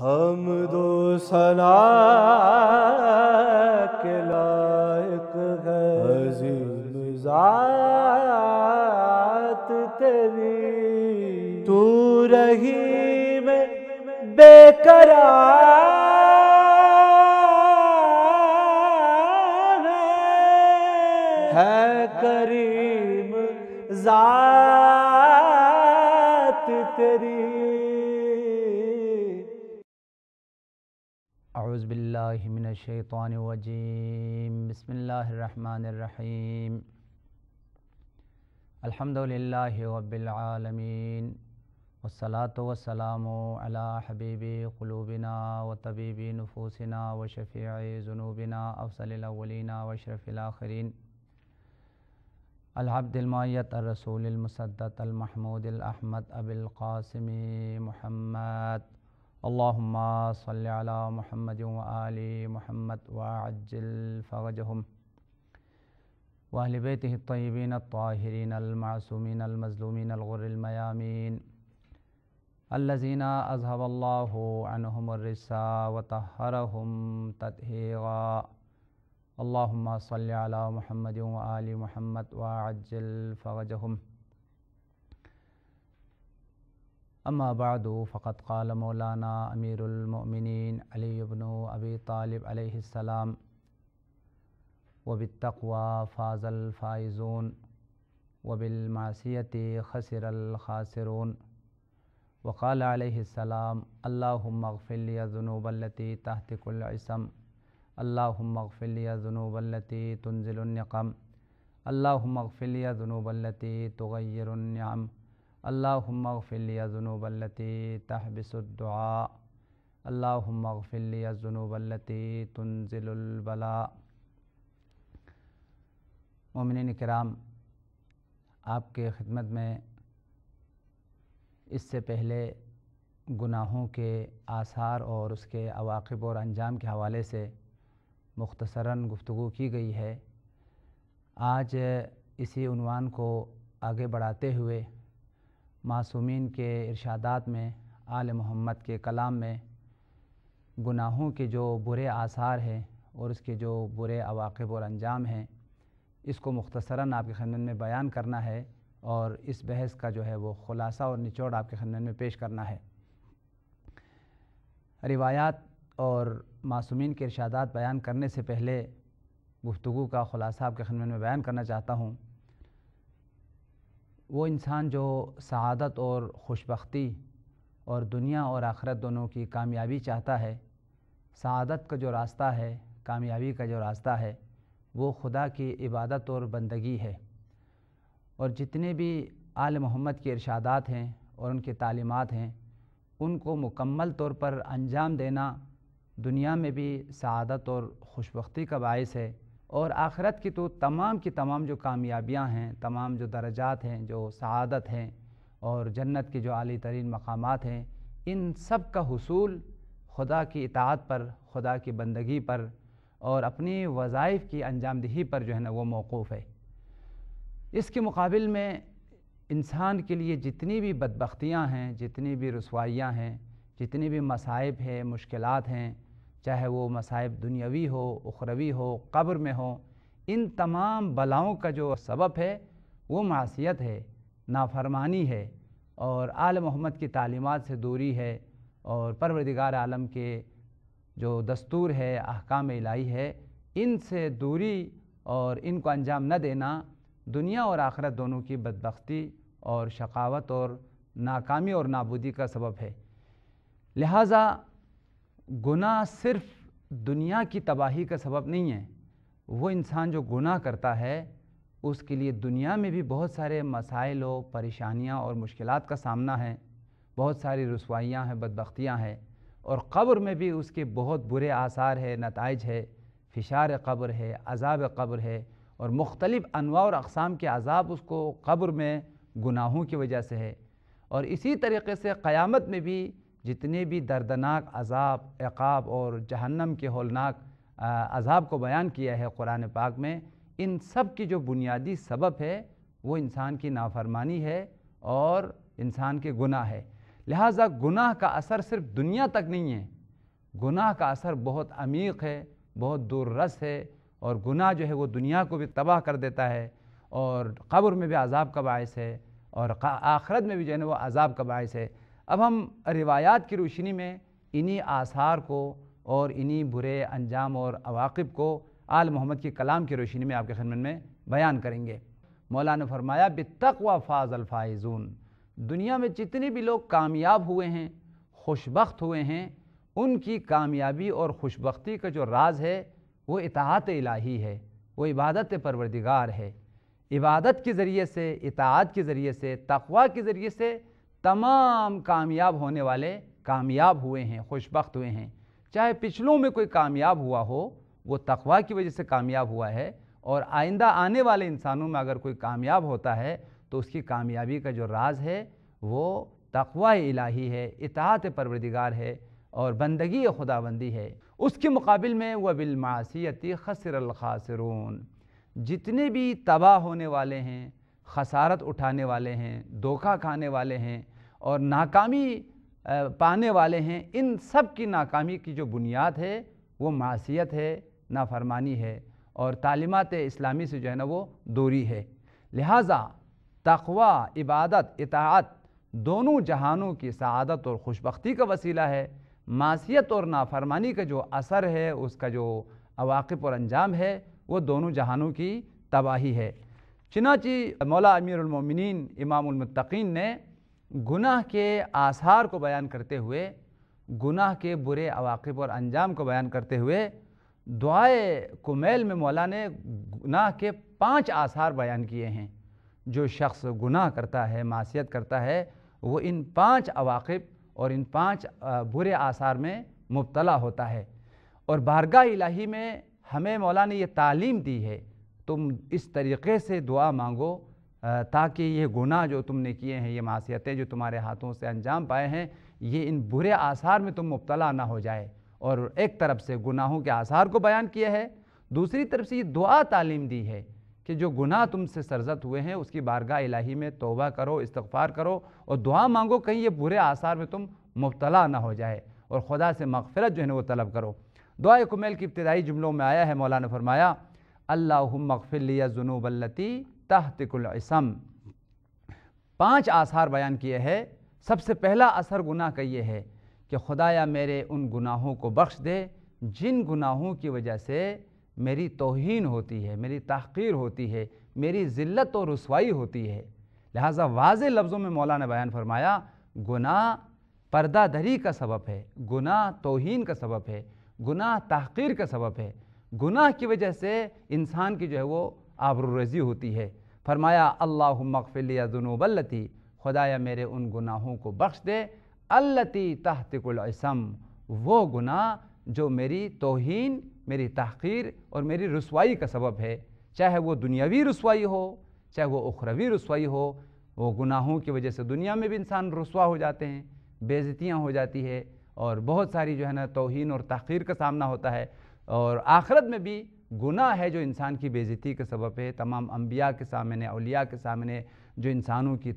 ہم دو سنا کے لائق ہے عظیم ذات تیری تو رہی میں بے کرا ہے کریم ذات الرجیم بسم اللہ الرحمن الرحیم الحمد لل اب العالمین والصلاة والسلام على حبیب قلوبنا و طبیب نفوسینہ ذنوبنا جنوبینہ الاولین اللینہ وشرف الاخرین العبد المعیت الرسول المصد المحمود الحمد القاسم محمد اللهم صل على محمد وآل محمد وعجل فرجهم وأهل بيته الطيبين الطاهرين المعصومين المظلومين الغر الميامين الذين أذهب الله عنهم الرسى وطهرهم تطهيرا اللهم صل على محمد وآل محمد وعجل فرجهم أما بعد فقد قال مولانا أمير المؤمنين علي بن أبي طالب عليه السلام وبالتقوى فاز الفائزون وبالمعصية خسر الخاسرون وقال عليه السلام اللهم اغفر لي الذنوب التي تهتك العصم اللهم اغفر لي الذنوب التي تنزل النقم اللهم اغفر لي الذنوب التي تغير النعم اغفر لی ذنوب وَلتی تحبس اللہم اللہ لی ذنوب اللتی تنزل البلاء مومنین اکرام آپ کے خدمت میں اس سے پہلے گناہوں کے آثار اور اس کے عواقب اور انجام کے حوالے سے مختصراً گفتگو کی گئی ہے آج اسی عنوان کو آگے بڑھاتے ہوئے معصومین کے ارشادات میں آل محمد کے کلام میں گناہوں کے جو برے آثار ہیں اور اس کے جو برے عواقب اور انجام ہیں اس کو مختصراً آپ کے خدمت میں بیان کرنا ہے اور اس بحث کا جو ہے وہ خلاصہ اور نچوڑ آپ کے خدمت میں پیش کرنا ہے روایات اور معصومین کے ارشادات بیان کرنے سے پہلے گفتگو کا خلاصہ آپ کے خدمت میں بیان کرنا چاہتا ہوں وہ انسان جو سعادت اور خوش بختی اور دنیا اور آخرت دونوں کی کامیابی چاہتا ہے سعادت کا جو راستہ ہے کامیابی کا جو راستہ ہے وہ خدا کی عبادت اور بندگی ہے اور جتنے بھی آل محمد کے ارشادات ہیں اور ان کی تعلیمات ہیں ان کو مکمل طور پر انجام دینا دنیا میں بھی سعادت اور خوش بختی کا باعث ہے اور آخرت کی تو تمام کی تمام جو کامیابیاں ہیں تمام جو درجات ہیں جو سعادت ہیں اور جنت کے جو عالی ترین مقامات ہیں ان سب کا حصول خدا کی اطاعت پر خدا کی بندگی پر اور اپنی وظائف کی انجام دہی پر جو ہے نا وہ موقوف ہے اس کے مقابل میں انسان کے لیے جتنی بھی بدبختیاں ہیں جتنی بھی رسوائیاں ہیں جتنی بھی مصائب ہیں مشکلات ہیں چاہے وہ مسائب دنیاوی ہو اخروی ہو قبر میں ہو ان تمام بلاؤں کا جو سبب ہے وہ معصیت ہے نافرمانی ہے اور آل محمد کی تعلیمات سے دوری ہے اور پروردگار عالم کے جو دستور ہے احکام الہی ہے ان سے دوری اور ان کو انجام نہ دینا دنیا اور آخرت دونوں کی بدبختی اور شقاوت اور ناکامی اور نابودی کا سبب ہے لہٰذا گناہ صرف دنیا کی تباہی کا سبب نہیں ہے وہ انسان جو گناہ کرتا ہے اس کے لیے دنیا میں بھی بہت سارے مسائل و پریشانیاں اور مشکلات کا سامنا ہے بہت ساری رسوائیاں ہیں بدبختیاں ہیں اور قبر میں بھی اس کے بہت برے آثار ہے نتائج ہے فشار قبر ہے عذاب قبر ہے اور مختلف انواع اور اقسام کے عذاب اس کو قبر میں گناہوں کی وجہ سے ہے اور اسی طریقے سے قیامت میں بھی جتنے بھی دردناک عذاب عقاب اور جہنم کے ہولناک عذاب کو بیان کیا ہے قرآن پاک میں ان سب کی جو بنیادی سبب ہے وہ انسان کی نافرمانی ہے اور انسان کے گناہ ہے لہٰذا گناہ کا اثر صرف دنیا تک نہیں ہے گناہ کا اثر بہت عمیق ہے بہت دور رس ہے اور گناہ جو ہے وہ دنیا کو بھی تباہ کر دیتا ہے اور قبر میں بھی عذاب کا باعث ہے اور آخرت میں بھی جو ہے نا وہ عذاب کا باعث ہے اب ہم روایات کی روشنی میں انہی آثار کو اور انہی برے انجام اور عواقب کو آل محمد کے کلام کی روشنی میں آپ کے خدمت میں بیان کریں گے مولانا فرمایا بتقوا فاز الفائزون دنیا میں جتنے بھی لوگ کامیاب ہوئے ہیں خوش بخت ہوئے ہیں ان کی کامیابی اور خوش بختی کا جو راز ہے وہ اطاعت الہی ہے وہ عبادت پروردگار ہے عبادت کے ذریعے سے اطاعت کے ذریعے سے تقوا کے ذریعے سے تمام کامیاب ہونے والے کامیاب ہوئے ہیں خوش بخت ہوئے ہیں چاہے پچھلوں میں کوئی کامیاب ہوا ہو وہ تقوا کی وجہ سے کامیاب ہوا ہے اور آئندہ آنے والے انسانوں میں اگر کوئی کامیاب ہوتا ہے تو اس کی کامیابی کا جو راز ہے وہ تقوی الہی ہے اطاعت پروردگار ہے اور بندگی خدا بندی ہے اس کے مقابل میں وہ بالماسیتی خسر الخاسرون جتنے بھی تباہ ہونے والے ہیں خسارت اٹھانے والے ہیں دھوکہ کھانے والے ہیں اور ناکامی پانے والے ہیں ان سب کی ناکامی کی جو بنیاد ہے وہ معصیت ہے نافرمانی ہے اور تعلیمات اسلامی سے جو ہے نا وہ دوری ہے لہٰذا تقوی عبادت اطاعت دونوں جہانوں کی سعادت اور خوشبختی کا وسیلہ ہے معصیت اور نافرمانی کا جو اثر ہے اس کا جو عواقب اور انجام ہے وہ دونوں جہانوں کی تباہی ہے چنانچہ مولا امیر المومنین امام المتقین نے گناہ کے آثار کو بیان کرتے ہوئے گناہ کے برے عواقب اور انجام کو بیان کرتے ہوئے دعائے کمیل میں مولا نے گناہ کے پانچ آثار بیان کیے ہیں جو شخص گناہ کرتا ہے معصیت کرتا ہے وہ ان پانچ عواقب اور ان پانچ برے آثار میں مبتلا ہوتا ہے اور بارگاہ الہی میں ہمیں مولا نے یہ تعلیم دی ہے تم اس طریقے سے دعا مانگو تاکہ یہ گناہ جو تم نے کیے ہیں یہ معصیتیں جو تمہارے ہاتھوں سے انجام پائے ہیں یہ ان برے آثار میں تم مبتلا نہ ہو جائے اور ایک طرف سے گناہوں کے آثار کو بیان کیا ہے دوسری طرف سے یہ دعا تعلیم دی ہے کہ جو گناہ تم سے سرزت ہوئے ہیں اس کی بارگاہ الہی میں توبہ کرو استغفار کرو اور دعا مانگو کہیں یہ برے آثار میں تم مبتلا نہ ہو جائے اور خدا سے مغفرت جو ہے وہ طلب کرو دعا کمیل کی ابتدائی جملوں میں آیا ہے مولانا فرمایا اللہ مغفر لیا ظنوب اللتی العصم پانچ آثار بیان کیے ہیں سب سے پہلا اثر گناہ کا یہ ہے کہ خدایا میرے ان گناہوں کو بخش دے جن گناہوں کی وجہ سے میری توہین ہوتی ہے میری تحقیر ہوتی ہے میری ذلت و رسوائی ہوتی ہے لہٰذا واضح لفظوں میں مولا نے بیان فرمایا گناہ پردہ دری کا سبب ہے گناہ توہین کا سبب ہے گناہ تحقیر کا سبب ہے گناہ کی وجہ سے انسان کی جو ہے وہ آبر رزی ہوتی ہے فرمایا اللہ مغفلی ذنوب التی خدایا میرے ان گناہوں کو بخش دے التی تحطق العصم وہ گناہ جو میری توہین میری تحقیر اور میری رسوائی کا سبب ہے چاہے وہ دنیاوی رسوائی ہو چاہے وہ اخروی رسوائی ہو وہ گناہوں کی وجہ سے دنیا میں بھی انسان رسوا ہو جاتے ہیں بیزتیاں ہو جاتی ہے اور بہت ساری جو ہے نا توہین اور تحقیر کا سامنا ہوتا ہے اور آخرت میں بھی گناہ ہے جو انسان کی بیزتی کے کا سبب ہے تمام انبیاء کے سامنے اولیاء کے سامنے جو انسانوں کی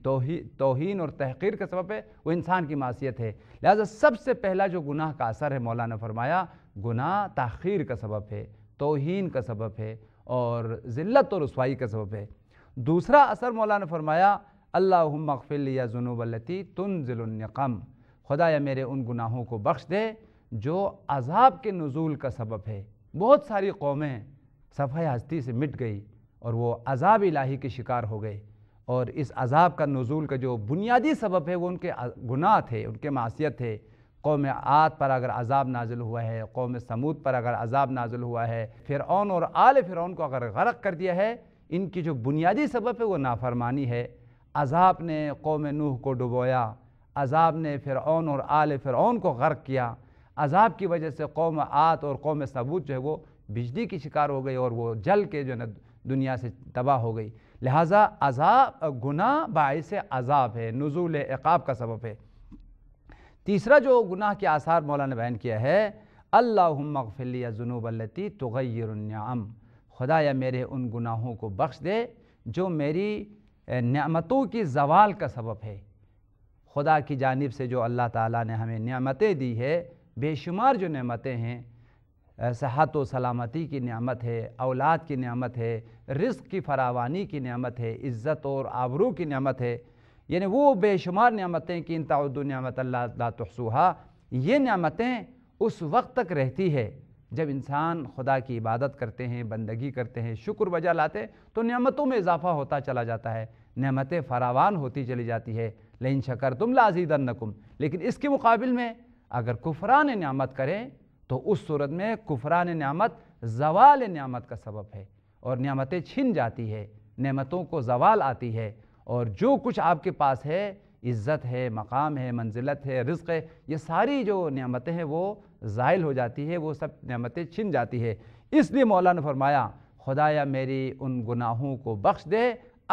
توہین اور تحقیر کا سبب ہے وہ انسان کی معصیت ہے لہٰذا سب سے پہلا جو گناہ کا اثر ہے مولانا فرمایا گناہ تاخیر کا سبب ہے توہین کا سبب ہے اور ذلت اور رسوائی کا سبب ہے دوسرا اثر مولانا فرمایا اللہ مغفلیہ ظنو بلطی تن ذل النقم خدا یا میرے ان گناہوں کو بخش دے جو عذاب کے نزول کا سبب ہے بہت ساری قومیں صفحہ ہستی سے مٹ گئی اور وہ عذاب الہی کے شکار ہو گئے اور اس عذاب کا نزول کا جو بنیادی سبب ہے وہ ان کے گناہ تھے ان کے معصیت تھے قوم آت پر اگر عذاب نازل ہوا ہے قوم سمود پر اگر عذاب نازل ہوا ہے فرعون اور آل فرعون کو اگر غرق کر دیا ہے ان کی جو بنیادی سبب ہے وہ نافرمانی ہے عذاب نے قوم نوح کو ڈبویا عذاب نے فرعون اور آل فرعون کو غرق کیا عذاب کی وجہ سے قوم آت اور قوم ثبوت جو ہے وہ بجلی کی شکار ہو گئی اور وہ جل کے جو ہے نا دنیا سے تباہ ہو گئی لہٰذا عذاب گناہ باعث عذاب ہے نزول عقاب کا سبب ہے تیسرا جو گناہ کے آثار مولانا بیان کیا ہے اللہ ذنوب ضنو تغیر النعم خدا یا میرے ان گناہوں کو بخش دے جو میری نعمتوں کی زوال کا سبب ہے خدا کی جانب سے جو اللہ تعالیٰ نے ہمیں نعمتیں دی ہے بے شمار جو نعمتیں ہیں صحت و سلامتی کی نعمت ہے اولاد کی نعمت ہے رزق کی فراوانی کی نعمت ہے عزت اور آبرو کی نعمت ہے یعنی وہ بے شمار نعمتیں کہ ان تعدد نعمت لا تحصوہا یہ نعمتیں اس وقت تک رہتی ہے جب انسان خدا کی عبادت کرتے ہیں بندگی کرتے ہیں شکر وجہ لاتے ہیں تو نعمتوں میں اضافہ ہوتا چلا جاتا ہے نعمتیں فراوان ہوتی چلی جاتی ہے لین شکر تم لازیدنکم لیکن اس کے مقابل میں اگر کفران نعمت کریں تو اس صورت میں کفران نعمت زوال نعمت کا سبب ہے اور نعمتیں چھن جاتی ہے نعمتوں کو زوال آتی ہے اور جو کچھ آپ کے پاس ہے عزت ہے مقام ہے منزلت ہے رزق ہے یہ ساری جو نعمتیں ہیں وہ زائل ہو جاتی ہے وہ سب نعمتیں چھن جاتی ہے اس لیے مولانا فرمایا خدایا میری ان گناہوں کو بخش دے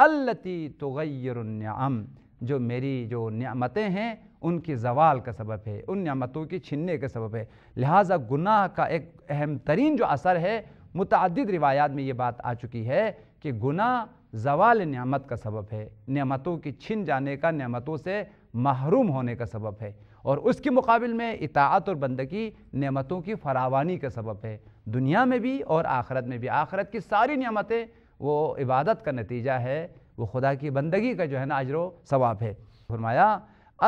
التی تغیر النعم جو میری جو نعمتیں ہیں ان کی زوال کا سبب ہے ان نعمتوں کی چھننے کا سبب ہے لہٰذا گناہ کا ایک اہم ترین جو اثر ہے متعدد روایات میں یہ بات آ چکی ہے کہ گناہ زوال نعمت کا سبب ہے نعمتوں کی چھن جانے کا نعمتوں سے محروم ہونے کا سبب ہے اور اس کے مقابل میں اطاعت اور بندگی نعمتوں کی فراوانی کا سبب ہے دنیا میں بھی اور آخرت میں بھی آخرت کی ساری نعمتیں وہ عبادت کا نتیجہ ہے وہ خدا کی بندگی کا جو ہے نا اجر و ثواب ہے فرمایا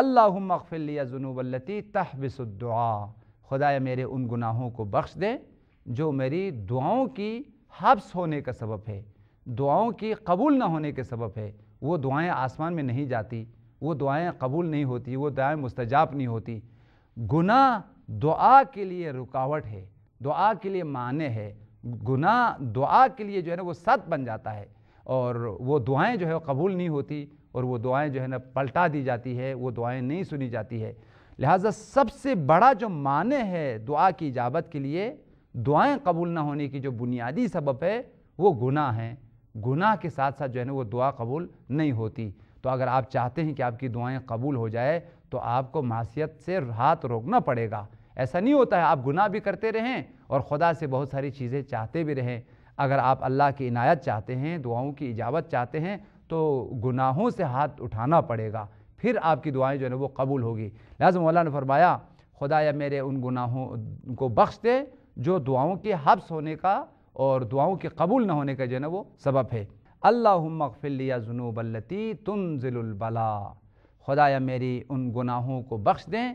اللہ اغفر الیہ ذنوب اللتی التی الدعا العا خدائے میرے ان گناہوں کو بخش دیں جو میری دعاؤں کی حبس ہونے کا سبب ہے دعاؤں کی قبول نہ ہونے کے سبب ہے وہ دعائیں آسمان میں نہیں جاتی وہ دعائیں قبول نہیں ہوتی وہ دعائیں مستجاب نہیں ہوتی گناہ دعا کے لیے رکاوٹ ہے دعا کے لیے معنی ہے گناہ دعا کے لیے جو ہے نا وہ ست بن جاتا ہے اور وہ دعائیں جو ہے قبول نہیں ہوتی اور وہ دعائیں جو ہے نا پلٹا دی جاتی ہے وہ دعائیں نہیں سنی جاتی ہے لہٰذا سب سے بڑا جو معنی ہے دعا کی اجابت کے لیے دعائیں قبول نہ ہونے کی جو بنیادی سبب ہے وہ گناہ ہیں گناہ کے ساتھ ساتھ جو ہے نا وہ دعا قبول نہیں ہوتی تو اگر آپ چاہتے ہیں کہ آپ کی دعائیں قبول ہو جائے تو آپ کو معصیت سے ہاتھ روکنا پڑے گا ایسا نہیں ہوتا ہے آپ گناہ بھی کرتے رہیں اور خدا سے بہت ساری چیزیں چاہتے بھی رہیں اگر آپ اللہ کی عنایت چاہتے ہیں دعاؤں کی اجابت چاہتے ہیں تو گناہوں سے ہاتھ اٹھانا پڑے گا پھر آپ کی دعائیں جو ہے نا وہ قبول ہوگی لہٰذم مولا نے فرمایا خدا یا میرے ان گناہوں کو بخش دے جو دعاؤں کے حبس ہونے کا اور دعاؤں کے قبول نہ ہونے کا جو ہے نا وہ سبب ہے اللہفلیہ ظنو بلطی تنزل البلا خدا یا میری ان گناہوں کو بخش دیں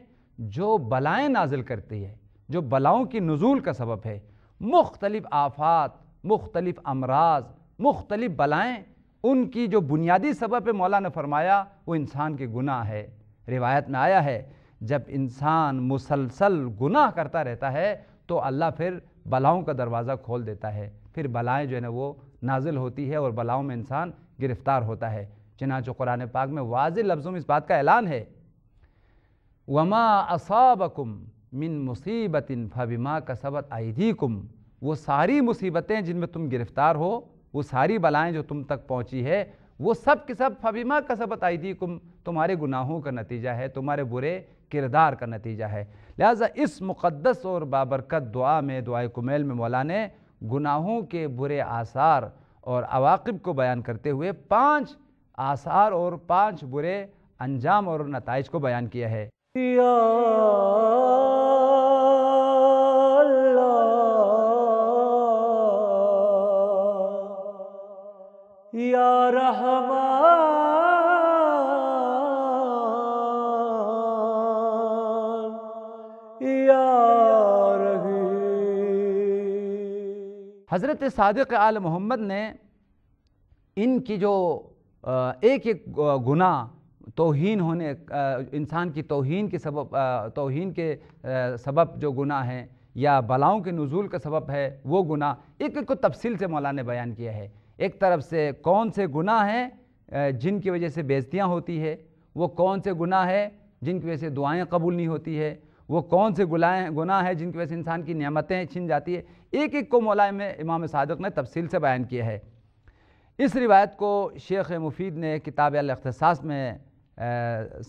جو بلائیں نازل کرتی ہے جو بلاؤں کی نزول کا سبب ہے مختلف آفات مختلف امراض مختلف بلائیں ان کی جو بنیادی سبح پہ نے فرمایا وہ انسان کے گناہ ہے روایت میں آیا ہے جب انسان مسلسل گناہ کرتا رہتا ہے تو اللہ پھر بلاؤں کا دروازہ کھول دیتا ہے پھر بلائیں جو ہے نا وہ نازل ہوتی ہے اور بلاؤں میں انسان گرفتار ہوتا ہے چنانچہ قرآن پاک میں واضح لفظوں میں اس بات کا اعلان ہے وما اصابکم من مصیبت فبما کسبت ایدیکم وہ ساری مصیبتیں جن میں تم گرفتار ہو وہ ساری بلائیں جو تم تک پہنچی ہے وہ سب کے سب فبیما کا سب بتائی تھی کم تمہارے گناہوں کا نتیجہ ہے تمہارے برے کردار کا نتیجہ ہے لہٰذا اس مقدس اور بابرکت دعا میں دعا کمیل میں مولا نے گناہوں کے برے آثار اور عواقب کو بیان کرتے ہوئے پانچ آثار اور پانچ برے انجام اور نتائج کو بیان کیا ہے رحمان یا رحیم حضرت صادق آل محمد نے ان کی جو ایک ایک گناہ توہین ہونے انسان کی توہین کے سبب توہین کے سبب جو گناہ ہیں یا بلاؤں کے نزول کا سبب ہے وہ گناہ ایک ایک کو تفصیل سے مولانا نے بیان کیا ہے ایک طرف سے کون سے گناہ ہیں جن کی وجہ سے بیزتیاں ہوتی ہے وہ کون سے گناہ ہیں جن کی وجہ سے دعائیں قبول نہیں ہوتی ہے وہ کون سے گناہ ہیں جن کی وجہ سے انسان کی نعمتیں چھن جاتی ہے ایک ایک کو مولا امام صادق نے تفصیل سے بیان کیا ہے اس روایت کو شیخ مفید نے کتاب الاختصاص میں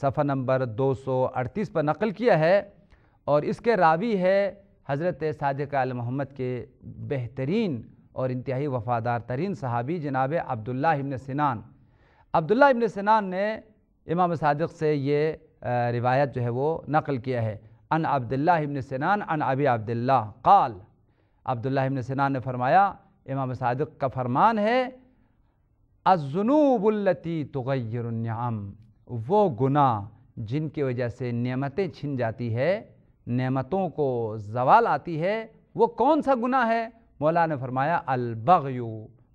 صفحہ نمبر دو سو اڑتیس پر نقل کیا ہے اور اس کے راوی ہے حضرت صادق عل محمد کے بہترین اور انتہائی وفادار ترین صحابی جناب عبداللہ ابن سنان عبداللہ ابن سنان نے امام صادق سے یہ روایت جو ہے وہ نقل کیا ہے ان عبداللہ ابن سنان ان ابی عبداللہ قال عبداللہ ابن سنان نے فرمایا امام صادق کا فرمان ہے الزنوب التی تغیر النعم وہ گناہ جن کی وجہ سے نعمتیں چھن جاتی ہے نعمتوں کو زوال آتی ہے وہ کون سا گناہ ہے مولا نے فرمایا البغیو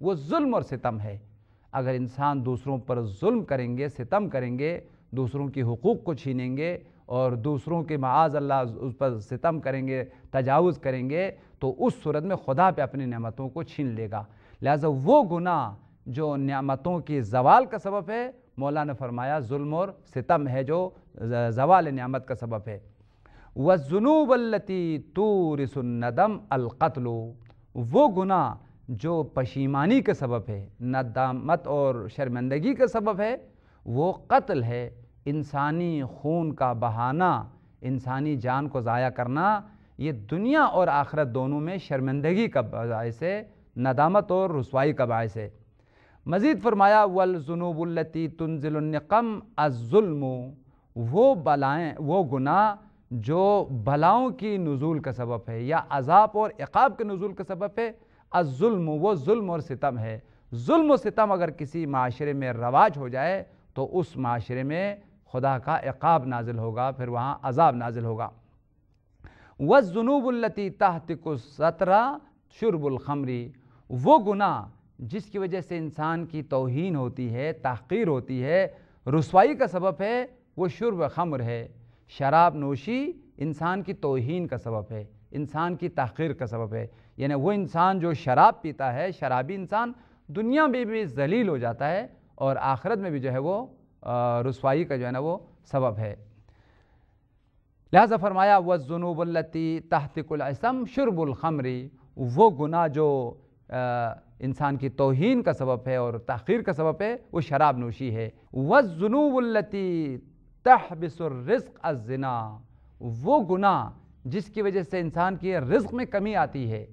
وہ ظلم اور ستم ہے اگر انسان دوسروں پر ظلم کریں گے ستم کریں گے دوسروں کی حقوق کو چھینیں گے اور دوسروں کے معاذ اللہ اس پر ستم کریں گے تجاوز کریں گے تو اس صورت میں خدا پہ اپنی نعمتوں کو چھین لے گا لہذا وہ گناہ جو نعمتوں کی زوال کا سبب ہے مولا نے فرمایا ظلم اور ستم ہے جو زوال نعمت کا سبب ہے وَالزُّنُوبَ الَّتِي تُورِسُ النَّدَمْ الندم وہ گناہ جو پشیمانی کے سبب ہے ندامت اور شرمندگی کا سبب ہے وہ قتل ہے انسانی خون کا بہانہ انسانی جان کو ضائع کرنا یہ دنیا اور آخرت دونوں میں شرمندگی کا باعث ہے ندامت اور رسوائی کا باعث ہے مزید فرمایا وَالْزُنُوبُ الَّتِي تُنزِلُ النِّقَمْ الظُّلْمُ وہ بلائیں وہ گناہ جو بھلاؤں کی نزول کا سبب ہے یا عذاب اور عقاب کے نزول کا سبب ہے الظلم وہ ظلم اور ستم ہے ظلم و ستم اگر کسی معاشرے میں رواج ہو جائے تو اس معاشرے میں خدا کا عقاب نازل ہوگا پھر وہاں عذاب نازل ہوگا وہ الَّتِي تَحْتِكُ تحت شُرْبُ شرب الخمری وہ گناہ جس کی وجہ سے انسان کی توہین ہوتی ہے تحقیر ہوتی ہے رسوائی کا سبب ہے وہ شرب خمر ہے شراب نوشی انسان کی توہین کا سبب ہے انسان کی تحقیر کا سبب ہے یعنی وہ انسان جو شراب پیتا ہے شرابی انسان دنیا میں بھی ذلیل ہو جاتا ہے اور آخرت میں بھی جو ہے وہ رسوائی کا جو ہے نا وہ سبب ہے لہذا فرمایا و جنوب التی تحتق العصم شرب الخمری وہ گناہ جو انسان کی توہین کا سبب ہے اور تحقیر کا سبب ہے وہ شراب نوشی ہے وَ جنوب التی تحبس الرزق الزنا وہ گناہ جس کی وجہ سے انسان کی رزق میں کمی آتی ہے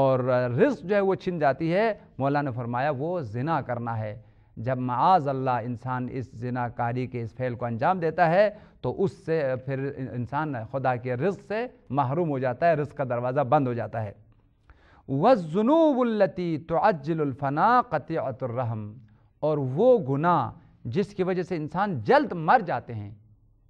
اور رزق جو ہے وہ چھن جاتی ہے مولانا فرمایا وہ زنا کرنا ہے جب معاذ اللہ انسان اس زنا کاری کے اس فعل کو انجام دیتا ہے تو اس سے پھر انسان خدا کے رزق سے محروم ہو جاتا ہے رزق کا دروازہ بند ہو جاتا ہے وَالزُّنُوبُ الَّتِي تُعَجِّلُ الْفَنَا قَطِعَةُ الرَّحْمِ اور وہ گناہ جس کی وجہ سے انسان جلد مر جاتے ہیں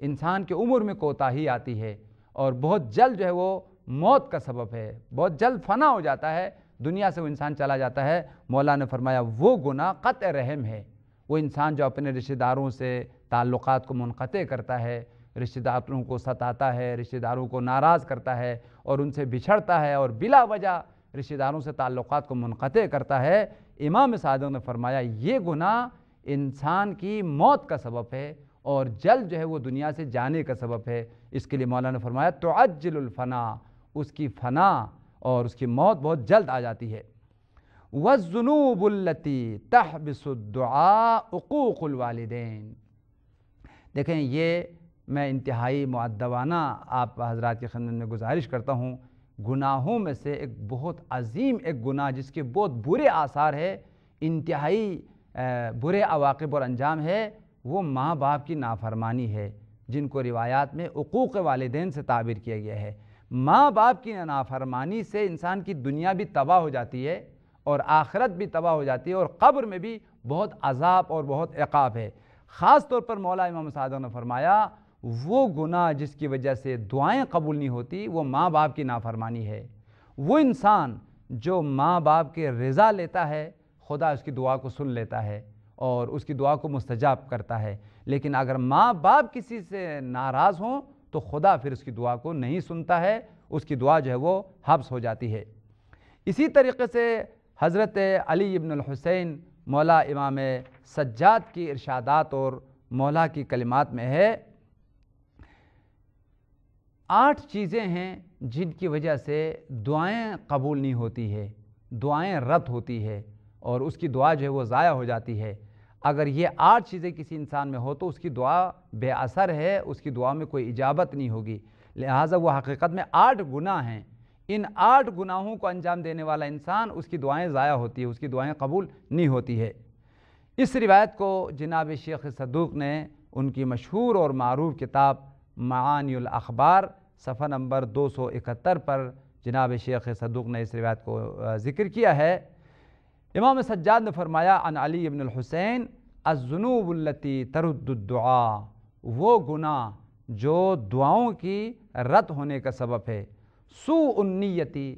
انسان کے عمر میں کوتاہی آتی ہے اور بہت جلد جو ہے وہ موت کا سبب ہے بہت جلد فنا ہو جاتا ہے دنیا سے وہ انسان چلا جاتا ہے مولا نے فرمایا وہ گناہ قطع رحم ہے وہ انسان جو اپنے رشتہ داروں سے تعلقات کو منقطع کرتا ہے رشتہ داروں کو ستاتا ہے رشتہ داروں کو ناراض کرتا ہے اور ان سے بچھڑتا ہے اور بلا وجہ رشتہ داروں سے تعلقات کو منقطع کرتا ہے امام صادق نے فرمایا یہ گناہ انسان کی موت کا سبب ہے اور جلد جو ہے وہ دنیا سے جانے کا سبب ہے اس کے لیے مولانا فرمایا تو الفنا اس کی فنا اور اس کی موت بہت جلد آ جاتی ہے وزلوب الَّتِي تَحْبِسُ بس عقوق الوالدین دیکھیں یہ میں انتہائی معدوانہ آپ حضرات کے خدمت میں گزارش کرتا ہوں گناہوں میں سے ایک بہت عظیم ایک گناہ جس کے بہت برے آثار ہے انتہائی برے عواقب اور انجام ہے وہ ماں باپ کی نافرمانی ہے جن کو روایات میں عقوق والدین سے تعبیر کیا گیا ہے ماں باپ کی نافرمانی سے انسان کی دنیا بھی تباہ ہو جاتی ہے اور آخرت بھی تباہ ہو جاتی ہے اور قبر میں بھی بہت عذاب اور بہت عقاب ہے خاص طور پر مولا امام صادق نے فرمایا وہ گناہ جس کی وجہ سے دعائیں قبول نہیں ہوتی وہ ماں باپ کی نافرمانی ہے وہ انسان جو ماں باپ کے رضا لیتا ہے خدا اس کی دعا کو سن لیتا ہے اور اس کی دعا کو مستجاب کرتا ہے لیکن اگر ماں باپ کسی سے ناراض ہوں تو خدا پھر اس کی دعا کو نہیں سنتا ہے اس کی دعا جو ہے وہ حبس ہو جاتی ہے اسی طریقے سے حضرت علی ابن الحسین مولا امام سجاد کی ارشادات اور مولا کی کلمات میں ہے آٹھ چیزیں ہیں جن کی وجہ سے دعائیں قبول نہیں ہوتی ہے دعائیں رت ہوتی ہے اور اس کی دعا جو ہے وہ ضائع ہو جاتی ہے اگر یہ آٹھ چیزیں کسی انسان میں ہو تو اس کی دعا بے اثر ہے اس کی دعا میں کوئی اجابت نہیں ہوگی لہٰذا وہ حقیقت میں آٹھ گناہ ہیں ان آٹھ گناہوں کو انجام دینے والا انسان اس کی دعائیں ضائع ہوتی ہے اس کی دعائیں قبول نہیں ہوتی ہے اس روایت کو جناب شیخ صدوق نے ان کی مشہور اور معروف کتاب معانی الاخبار صفحہ نمبر دو سو اکہتر پر جناب شیخ صدوق نے اس روایت کو ذکر کیا ہے امام سجاد نے فرمایا ان علی ابن الحسین الزنوب اللتی ترد الدعا وہ گناہ جو دعاؤں کی رت ہونے کا سبب ہے النیتی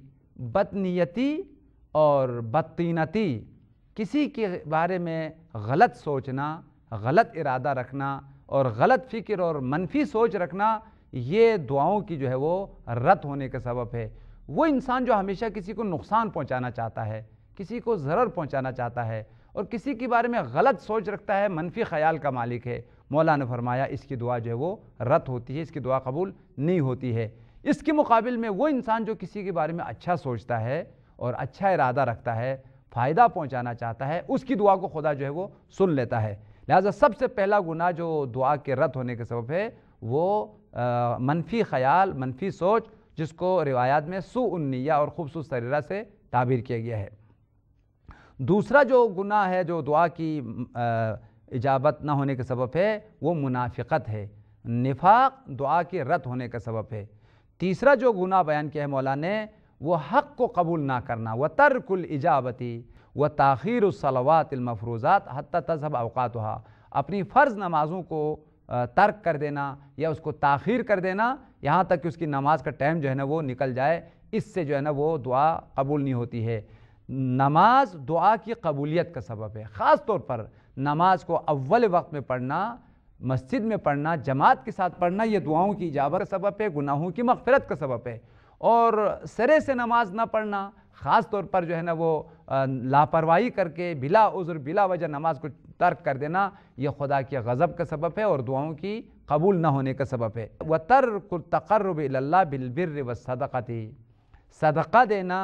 بدنیتی اور بدطینتی کسی کے بارے میں غلط سوچنا غلط ارادہ رکھنا اور غلط فکر اور منفی سوچ رکھنا یہ دعاؤں کی جو ہے وہ رت ہونے کا سبب ہے وہ انسان جو ہمیشہ کسی کو نقصان پہنچانا چاہتا ہے کسی کو ضرر پہنچانا چاہتا ہے اور کسی کی بارے میں غلط سوچ رکھتا ہے منفی خیال کا مالک ہے مولا نے فرمایا اس کی دعا جو ہے وہ رت ہوتی ہے اس کی دعا قبول نہیں ہوتی ہے اس کے مقابل میں وہ انسان جو کسی کے بارے میں اچھا سوچتا ہے اور اچھا ارادہ رکھتا ہے فائدہ پہنچانا چاہتا ہے اس کی دعا کو خدا جو ہے وہ سن لیتا ہے لہذا سب سے پہلا گناہ جو دعا کے رت ہونے کے سبب ہے وہ منفی خیال منفی سوچ جس کو روایات میں سو انیہ اور خوبصورت سریرہ سے تعبیر کیا گیا ہے دوسرا جو گناہ ہے جو دعا کی اجابت نہ ہونے کا سبب ہے وہ منافقت ہے نفاق دعا کی رت ہونے کا سبب ہے تیسرا جو گناہ بیان کیا ہے مولا نے وہ حق کو قبول نہ کرنا وہ ترک الجابتی وہ تاخیر الصلوات المفروضات حتیٰ تذہب اوقات اپنی فرض نمازوں کو ترک کر دینا یا اس کو تاخیر کر دینا یہاں تک کہ اس کی نماز کا ٹائم جو ہے نا وہ نکل جائے اس سے جو ہے نا وہ دعا قبول نہیں ہوتی ہے نماز دعا کی قبولیت کا سبب ہے خاص طور پر نماز کو اول وقت میں پڑھنا مسجد میں پڑھنا جماعت کے ساتھ پڑھنا یہ دعاؤں کی اجابت کا سبب ہے گناہوں کی مغفرت کا سبب ہے اور سرے سے نماز نہ پڑھنا خاص طور پر جو ہے نا وہ لاپرواہی کر کے بلا عذر بلا وجہ نماز کو ترک کر دینا یہ خدا کے غضب کا سبب ہے اور دعاؤں کی قبول نہ ہونے کا سبب ہے وہ تر کر تقرر بلا بالبر و صدقہ صدقہ دینا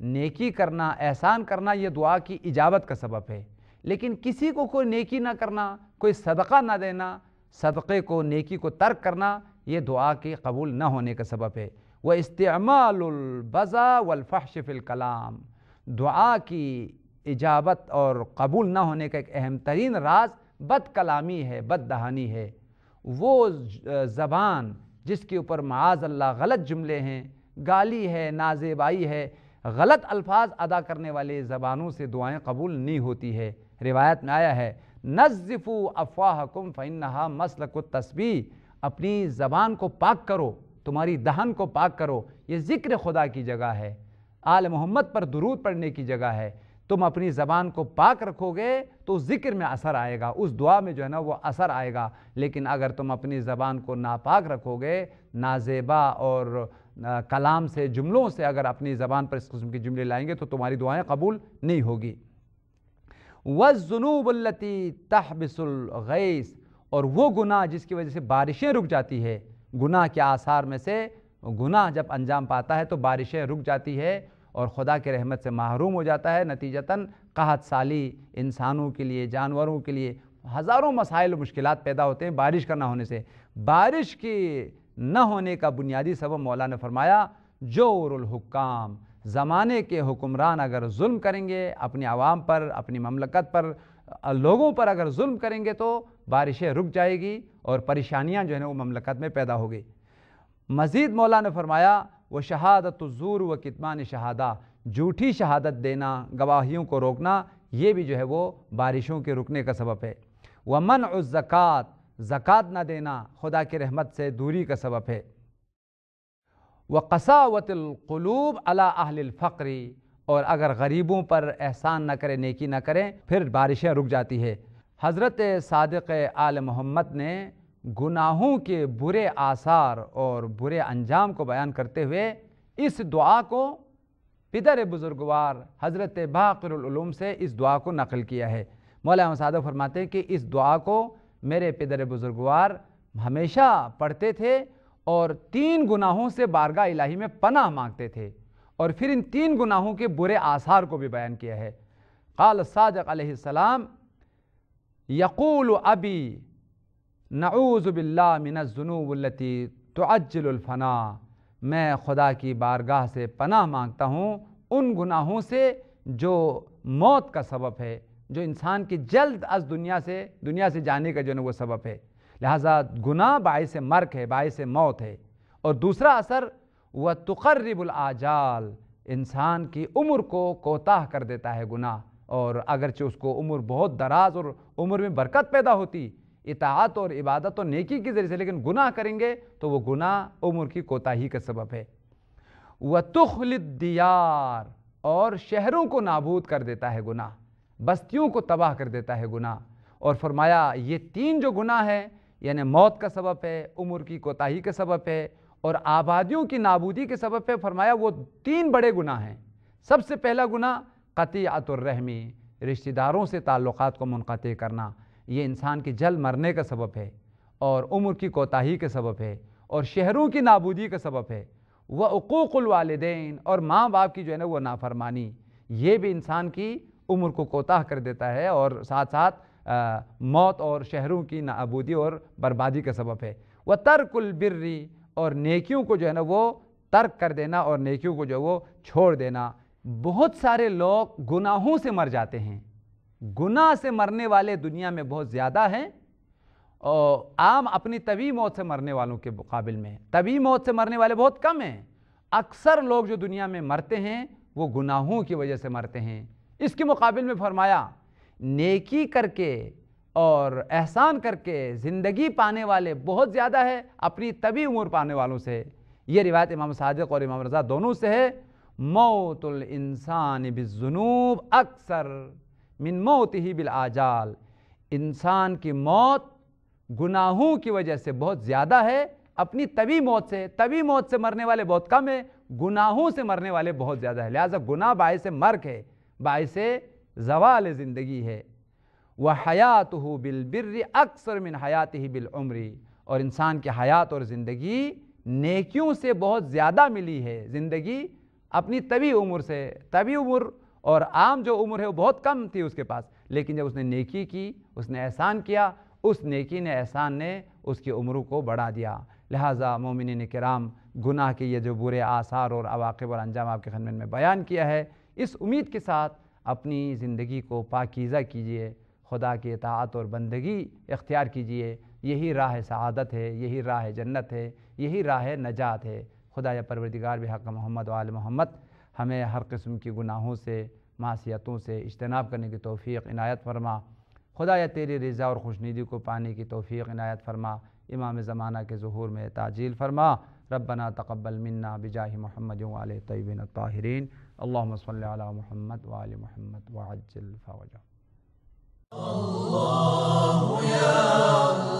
نیکی کرنا احسان کرنا یہ دعا کی اجابت کا سبب ہے لیکن کسی کو کوئی نیکی نہ کرنا کوئی صدقہ نہ دینا صدقے کو نیکی کو ترک کرنا یہ دعا کے قبول نہ ہونے کا سبب ہے وہ استعمال والفحش فی الکلام دعا کی اجابت اور قبول نہ ہونے کا ایک اہم ترین راز بد کلامی ہے بد دہانی ہے وہ زبان جس کے اوپر معاذ اللہ غلط جملے ہیں گالی ہے نازیبائی ہے غلط الفاظ ادا کرنے والے زبانوں سے دعائیں قبول نہیں ہوتی ہے روایت میں آیا ہے نظف افواہکم افواہ مسلک التسبیح اپنی زبان کو پاک کرو تمہاری دہن کو پاک کرو یہ ذکر خدا کی جگہ ہے آل محمد پر درود پڑھنے کی جگہ ہے تم اپنی زبان کو پاک رکھو گے تو ذکر میں اثر آئے گا اس دعا میں جو ہے نا وہ اثر آئے گا لیکن اگر تم اپنی زبان کو ناپاک رکھو گے نازیبا اور کلام سے جملوں سے اگر اپنی زبان پر اس قسم کی جملے لائیں گے تو تمہاری دعائیں قبول نہیں ہوگی وَالزُّنُوبُ الَّتِي تَحْبِسُ الْغَيْسِ اور وہ گناہ جس کی وجہ سے بارشیں رک جاتی ہے گناہ کے آثار میں سے گناہ جب انجام پاتا ہے تو بارشیں رک جاتی ہے اور خدا کے رحمت سے محروم ہو جاتا ہے نتیجتاً قحط سالی انسانوں کے لیے جانوروں کے لیے ہزاروں مسائل و مشکلات پیدا ہوتے ہیں بارش کرنا ہونے سے بارش کی نہ ہونے کا بنیادی سبب مولا نے فرمایا جور الحکام زمانے کے حکمران اگر ظلم کریں گے اپنی عوام پر اپنی مملکت پر لوگوں پر اگر ظلم کریں گے تو بارشیں رک جائے گی اور پریشانیاں جو ہیں وہ مملکت میں پیدا ہو گئی مزید نے فرمایا وہ شہادت الزور و کتمان شہادہ جھوٹی شہادت دینا گواہیوں کو روکنا یہ بھی جو ہے وہ بارشوں کے رکنے کا سبب ہے وہ من الزکات زکوٰۃ نہ دینا خدا کی رحمت سے دوری کا سبب ہے الْقُلُوبِ عَلَىٰ القلوم الْفَقْرِ اور اگر غریبوں پر احسان نہ کریں نیکی نہ کریں پھر بارشیں رک جاتی ہے حضرت صادق آل محمد نے گناہوں کے برے آثار اور برے انجام کو بیان کرتے ہوئے اس دعا کو پدر بزرگوار حضرت باقر العلوم سے اس دعا کو نقل کیا ہے مولانا احمد صادق فرماتے کہ اس دعا کو میرے پدر بزرگوار ہمیشہ پڑھتے تھے اور تین گناہوں سے بارگاہ الہی میں پناہ مانگتے تھے اور پھر ان تین گناہوں کے برے آثار کو بھی بیان کیا ہے قال صادق علیہ السلام یقول ابی نعوذ باللہ من الزنوب اللتی تعجل الفنا میں خدا کی بارگاہ سے پناہ مانگتا ہوں ان گناہوں سے جو موت کا سبب ہے جو انسان کی جلد از دنیا سے دنیا سے جانے کا جو ہے نا وہ سبب ہے لہٰذا گناہ باعث مرک ہے باعث موت ہے اور دوسرا اثر وہ تقرب العجال انسان کی عمر کو کوتاہ کر دیتا ہے گناہ اور اگرچہ اس کو عمر بہت دراز اور عمر میں برکت پیدا ہوتی اطاعت اور عبادت اور نیکی کے ذریعے سے لیکن گناہ کریں گے تو وہ گناہ عمر کی کوتاہی کا سبب ہے وہ تخلت دیار اور شہروں کو نابود کر دیتا ہے گناہ بستیوں کو تباہ کر دیتا ہے گناہ اور فرمایا یہ تین جو گناہ ہیں یعنی موت کا سبب ہے عمر کی کوتاہی کا سبب ہے اور آبادیوں کی نابودی کے سبب ہے فرمایا وہ تین بڑے گناہ ہیں سب سے پہلا گناہ قطعت الرحمی رشتہ داروں سے تعلقات کو منقطع کرنا یہ انسان کی جل مرنے کا سبب ہے اور عمر کی کوتاہی کا سبب ہے اور شہروں کی نابودی کا سبب ہے وہ عقوق الوالدین اور ماں باپ کی جو ہے نا وہ نافرمانی یہ بھی انسان کی عمر کو کوتاہ کر دیتا ہے اور ساتھ ساتھ موت اور شہروں کی نابودی اور بربادی کا سبب ہے وہ ترک اور نیکیوں کو جو ہے نا وہ ترک کر دینا اور نیکیوں کو جو ہے وہ چھوڑ دینا بہت سارے لوگ گناہوں سے مر جاتے ہیں گناہ سے مرنے والے دنیا میں بہت زیادہ ہیں اور عام اپنی طبی موت سے مرنے والوں کے مقابل میں طبی موت سے مرنے والے بہت کم ہیں اکثر لوگ جو دنیا میں مرتے ہیں وہ گناہوں کی وجہ سے مرتے ہیں اس کے مقابل میں فرمایا نیکی کر کے اور احسان کر کے زندگی پانے والے بہت زیادہ ہے اپنی طبی عمر پانے والوں سے یہ روایت امام صادق اور امام رضا دونوں سے ہے موت الانسان بالذنوب اکثر من موت ہی بالآجال انسان کی موت گناہوں کی وجہ سے بہت زیادہ ہے اپنی طبی موت سے طبی موت سے مرنے والے بہت کم ہیں گناہوں سے مرنے والے بہت زیادہ ہے لہٰذا گناہ باعث مرک ہے باعث زوال زندگی ہے وہ حیات ہو مِنْ حَيَاتِهِ اکثر من حیات ہی بالعمری اور انسان کی حیات اور زندگی نیکیوں سے بہت زیادہ ملی ہے زندگی اپنی طبی عمر سے طبی عمر اور عام جو عمر ہے وہ بہت کم تھی اس کے پاس لیکن جب اس نے نیکی کی اس نے احسان کیا اس نیکی نے احسان نے اس کی عمروں کو بڑھا دیا لہٰذا مومنین کرام گناہ کے یہ جو برے آثار اور عواقب اور انجام آپ کے خدمت میں بیان کیا ہے اس امید کے ساتھ اپنی زندگی کو پاکیزہ کیجیے خدا کی اطاعت اور بندگی اختیار کیجیے یہی راہ سعادت ہے یہی راہ جنت ہے یہی راہ نجات ہے خدا یا پروردگار بحق محمد آل محمد ہمیں ہر قسم کی گناہوں سے معصیتوں سے اجتناب کرنے کی توفیق عنایت فرما خدا یا تیری رضا اور خوشنیدی کو پانے کی توفیق عنایت فرما امام زمانہ کے ظہور میں تاجیل فرما ربنا تقبل منا بجاہ محمد وعلی طیبین الطاہرین اللہم صلی علی محمد وعلی محمد وعجل فوجہ اللہ یا اللہ